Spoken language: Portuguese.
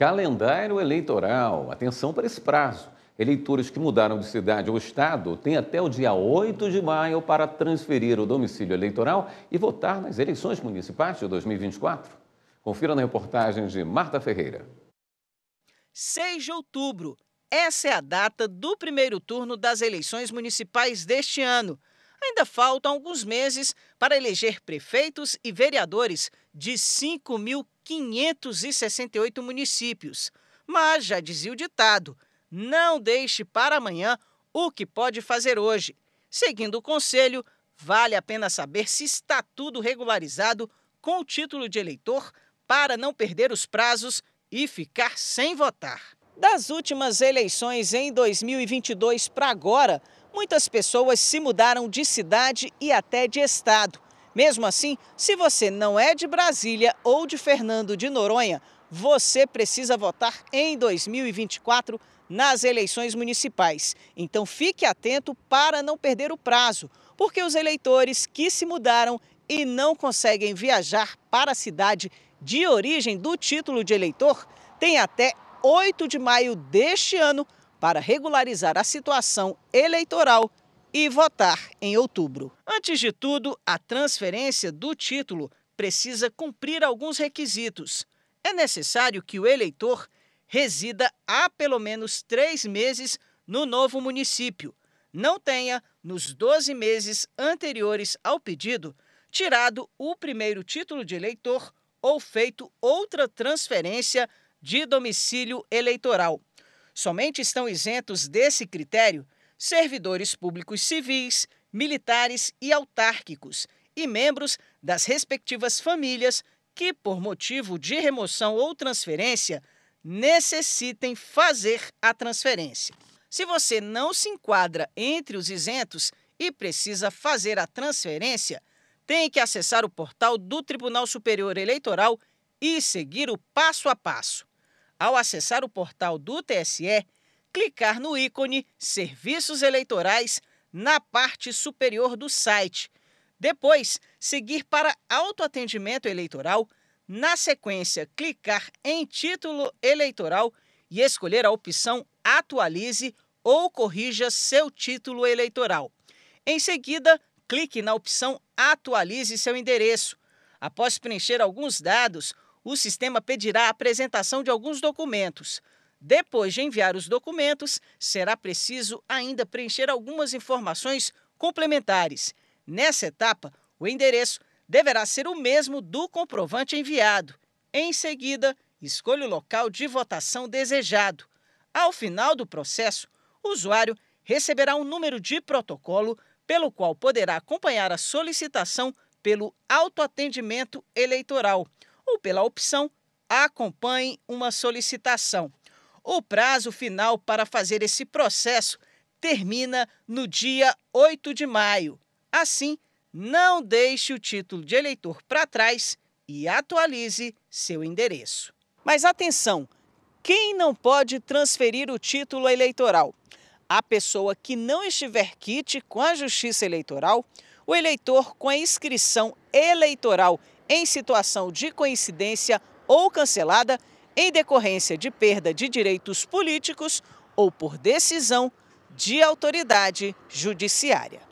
Calendário eleitoral. Atenção para esse prazo. Eleitores que mudaram de cidade ou estado têm até o dia 8 de maio para transferir o domicílio eleitoral e votar nas eleições municipais de 2024. Confira na reportagem de Marta Ferreira. 6 de outubro. Essa é a data do primeiro turno das eleições municipais deste ano. Ainda faltam alguns meses para eleger prefeitos e vereadores de 5.568 municípios. Mas já dizia o ditado: não deixe para amanhã o que pode fazer hoje. Seguindo o conselho, vale a pena saber se está tudo regularizado com o título de eleitor para não perder os prazos e ficar sem votar. Das últimas eleições em 2022 para agora, muitas pessoas se mudaram de cidade e até de estado. Mesmo assim, se você não é de Brasília ou de Fernando de Noronha, você precisa votar em 2024 nas eleições municipais. Então fique atento para não perder o prazo, porque os eleitores que se mudaram e não conseguem viajar para a cidade de origem do título de eleitor têm até 8 de maio deste ano para regularizar a situação eleitoral e votar em outubro. Antes de tudo, a transferência do título precisa cumprir alguns requisitos. É necessário que o eleitor resida há pelo menos três meses no novo município, não tenha, nos 12 meses anteriores ao pedido, tirado o primeiro título de eleitor ou feito outra transferência de domicílio eleitoral. Somente estão isentos desse critério servidores públicos civis, militares e autárquicos e membros das respectivas famílias que, por motivo de remoção ou transferência, necessitem fazer a transferência. Se você não se enquadra entre os isentos e precisa fazer a transferência, tem que acessar o portal do Tribunal Superior Eleitoral e seguir o passo a passo. Ao acessar o portal do TSE, clicar no ícone Serviços Eleitorais na parte superior do site. Depois, seguir para Autoatendimento Eleitoral. Na sequência, clicar em Título Eleitoral e escolher a opção Atualize ou Corrija seu título eleitoral. Em seguida, clique na opção Atualize seu endereço. Após preencher alguns dados, o sistema pedirá a apresentação de alguns documentos. Depois de enviar os documentos, será preciso ainda preencher algumas informações complementares. Nessa etapa, o endereço deverá ser o mesmo do comprovante enviado. Em seguida, escolha o local de votação desejado. Ao final do processo, o usuário receberá um número de protocolo pelo qual poderá acompanhar a solicitação pelo autoatendimento eleitoral ou pela opção Acompanhe uma solicitação. O prazo final para fazer esse processo termina no dia 8 de maio. Assim, não deixe o título de eleitor para trás e atualize seu endereço. Mas atenção! Quem não pode transferir o título eleitoral? A pessoa que não estiver quite com a Justiça Eleitoral, o eleitor com a inscrição eleitoral em situação de coincidência ou cancelada em decorrência de perda de direitos políticos ou por decisão de autoridade judiciária.